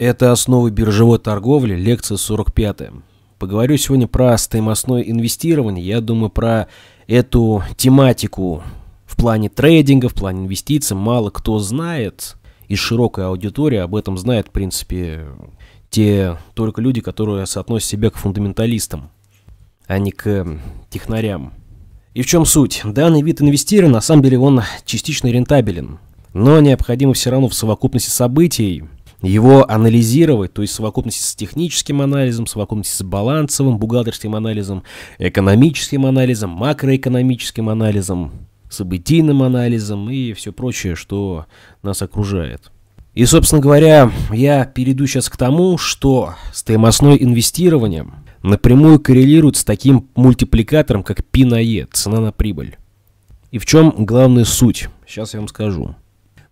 Это «Основы биржевой торговли», лекция 45. Поговорю сегодня про стоимостное инвестирование. Я думаю, про эту тематику в плане трейдинга, в плане инвестиций мало кто знает. Из широкой аудитории об этом знает, в принципе, те только люди, которые соотносят себя к фундаменталистам, а не к технарям. И в чем суть? Данный вид инвестирования, на самом деле, он частично рентабелен. Но необходимо все равно в совокупности событий – его анализировать, то есть в совокупности с техническим анализом, в совокупности с балансовым, бухгалтерским анализом, экономическим анализом, макроэкономическим анализом, событийным анализом и все прочее, что нас окружает. И, собственно говоря, я перейду сейчас к тому, что стоимостное инвестирование напрямую коррелирует с таким мультипликатором, как P на E, цена на прибыль. И в чем главная суть? Сейчас я вам скажу.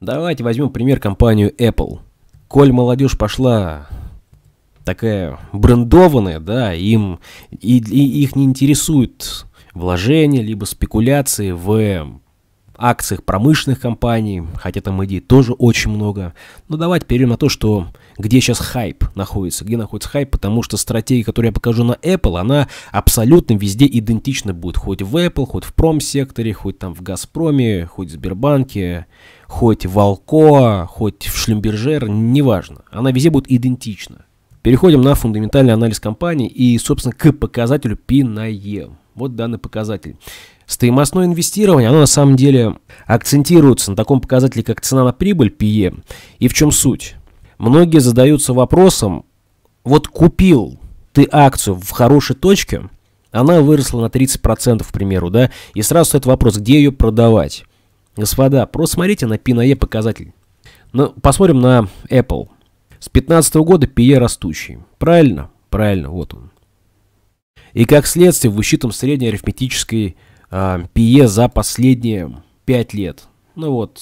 Давайте возьмем пример компанию Apple – коль молодежь пошла такая брендованная, да, им и, и их не интересует вложение либо спекуляции в акциях промышленных компаний, хотя там идей тоже очень много. Но ну, давайте перейдем на то, что где сейчас хайп находится, где находится хайп, потому что стратегия, которую я покажу на Apple, она абсолютно везде идентична будет, хоть в Apple, хоть в промсекторе, хоть там в Газпроме, хоть в Сбербанке, хоть в Алко, хоть в Шлюмбержер, неважно, она везде будет идентична. Переходим на фундаментальный анализ компании и, собственно, к показателю P на E. Вот данный показатель. Стоимостное инвестирование, оно на самом деле акцентируется на таком показателе, как цена на прибыль, PE. И в чем суть? Многие задаются вопросом, вот купил ты акцию в хорошей точке, она выросла на 30%, к примеру, да, и сразу стоит вопрос, где ее продавать. Господа, просто смотрите на P/E показатель. Ну, посмотрим на Apple. С 2015 года P/E растущий. Правильно? Правильно, вот он. И как следствие, высчитываем среднее арифметическое э, а, P/E за последние 5 лет. Ну вот,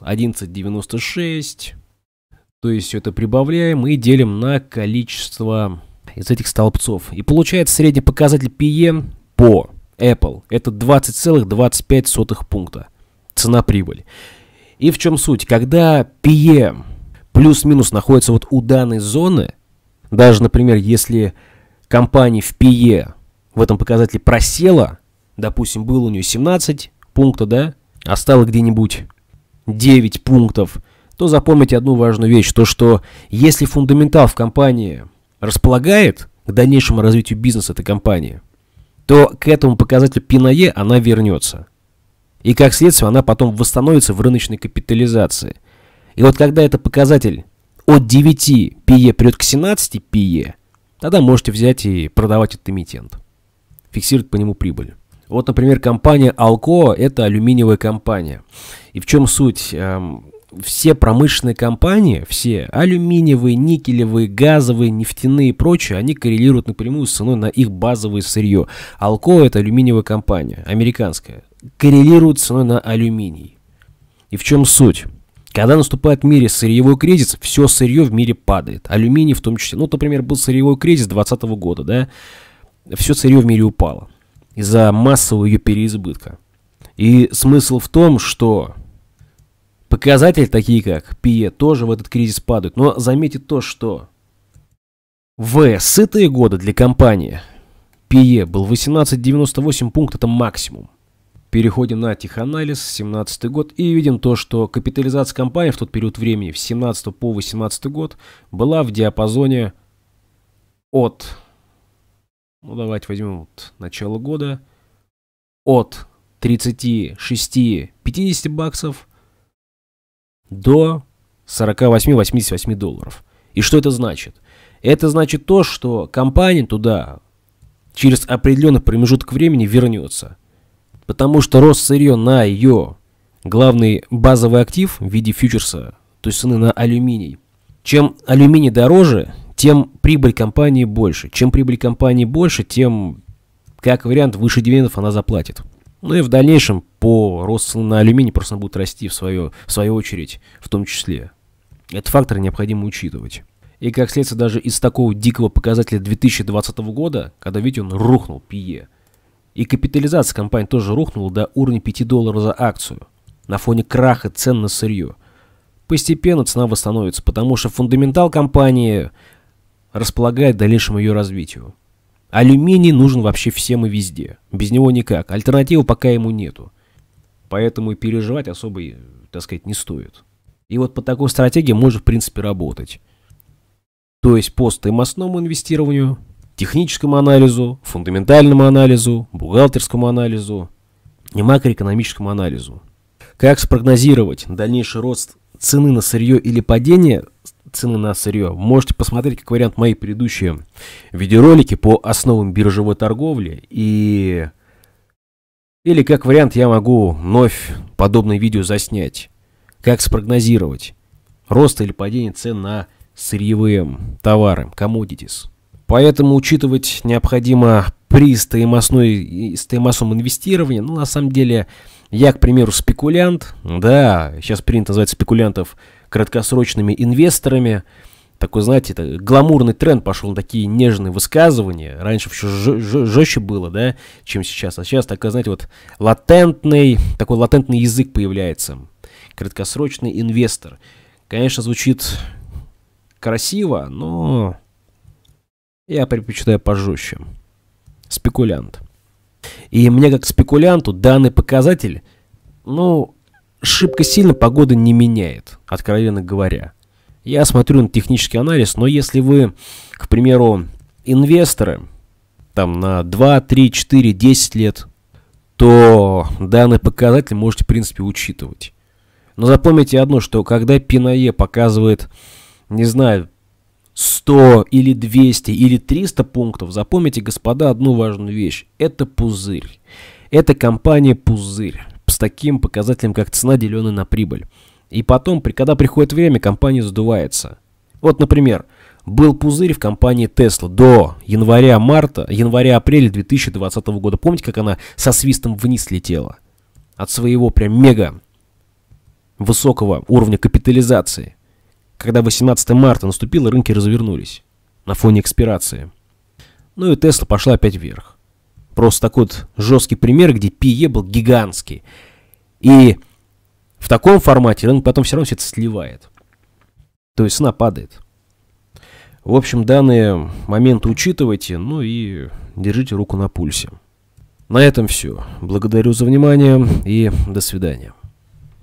11.96, то есть все это прибавляем и делим на количество из этих столбцов. И получается средний показатель PE по Apple. Это 20,25 пункта. Цена-прибыль. И в чем суть? Когда PE плюс-минус находится вот у данной зоны, даже, например, если компания в PE в этом показателе просела, допустим, был у нее 17 пункта да, а стало где-нибудь 9 пунктов – то запомните одну важную вещь, то что если фундаментал в компании располагает к дальнейшему развитию бизнеса этой компании, то к этому показателю P E она вернется. И как следствие она потом восстановится в рыночной капитализации. И вот когда этот показатель от 9 PE придет к 17 PE, тогда можете взять и продавать этот эмитент. Фиксировать по нему прибыль. Вот, например, компания Alcoa – это алюминиевая компания. И в чем суть? Эм, все промышленные компании, все алюминиевые, никелевые, газовые, нефтяные и прочие, они коррелируют напрямую с ценой на их базовое сырье. Алко это алюминиевая компания, американская, коррелирует с ценой на алюминий. И в чем суть? Когда наступает в мире сырьевой кризис, все сырье в мире падает. Алюминий в том числе. Ну, например, был сырьевой кризис 2020 года, да? Все сырье в мире упало из-за массового ее переизбытка. И смысл в том, что Показатели такие как ПИЭ тоже в этот кризис падают, но заметьте то, что в сытые годы для компании ПИЭ был 18,98 пункт, это максимум. Переходим на теханализ, 17 год, и видим то, что капитализация компании в тот период времени, с 17 по 18 год, была в диапазоне от, ну давайте возьмем вот начало года, от 36-50 баксов до 48-88 долларов. И что это значит? Это значит то, что компания туда через определенный промежуток времени вернется. Потому что рост сырье на ее главный базовый актив в виде фьючерса, то есть цены на алюминий. Чем алюминий дороже, тем прибыль компании больше. Чем прибыль компании больше, тем, как вариант, выше дивидендов она заплатит. Ну и в дальнейшем по росту на алюминий просто будет расти в, свое, в свою очередь, в том числе. Этот фактор необходимо учитывать. И как следствие даже из такого дикого показателя 2020 года, когда, видите, он рухнул, пие. И капитализация компании тоже рухнула до уровня 5 долларов за акцию на фоне краха цен на сырье. Постепенно цена восстановится, потому что фундаментал компании располагает дальнейшему ее развитию. Алюминий нужен вообще всем и везде. Без него никак. Альтернативы пока ему нету. Поэтому переживать особо, так сказать, не стоит. И вот по такой стратегии можно, в принципе, работать. То есть по стоимостному инвестированию, техническому анализу, фундаментальному анализу, бухгалтерскому анализу и макроэкономическому анализу. Как спрогнозировать дальнейший рост цены на сырье или падение цены на сырье. Можете посмотреть, как вариант, мои предыдущие видеоролики по основам биржевой торговли и... Или как вариант я могу вновь подобное видео заснять. Как спрогнозировать рост или падение цен на сырьевые товары, commodities. Поэтому учитывать необходимо при стоимостной, стоимостном инвестировании. Ну, на самом деле, я, к примеру, спекулянт. Да, сейчас принято называть спекулянтов краткосрочными инвесторами. Такой, знаете, это гламурный тренд пошел, такие нежные высказывания. Раньше все жестче было, да, чем сейчас. А сейчас такой, знаете, вот латентный, такой латентный язык появляется. Краткосрочный инвестор. Конечно, звучит красиво, но я предпочитаю пожестче. Спекулянт. И мне как спекулянту данный показатель, ну, шибко сильно погода не меняет, откровенно говоря. Я смотрю на технический анализ, но если вы, к примеру, инвесторы, там на 2, 3, 4, 10 лет, то данный показатель можете, в принципе, учитывать. Но запомните одно, что когда Пинае показывает, не знаю, 100 или 200 или 300 пунктов, запомните, господа, одну важную вещь. Это пузырь. Это компания пузырь таким показателем, как цена, деленная на прибыль. И потом, при когда приходит время, компания сдувается. Вот, например, был пузырь в компании Tesla до января-марта, января-апреля 2020 года. Помните, как она со свистом вниз летела? От своего прям мега высокого уровня капитализации. Когда 18 марта наступило, рынки развернулись на фоне экспирации. Ну и Тесла пошла опять вверх. Просто такой вот жесткий пример, где PE был гигантский. И в таком формате рынок потом все равно все это сливает. То есть цена падает. В общем, данные моменты учитывайте, ну и держите руку на пульсе. На этом все. Благодарю за внимание и до свидания.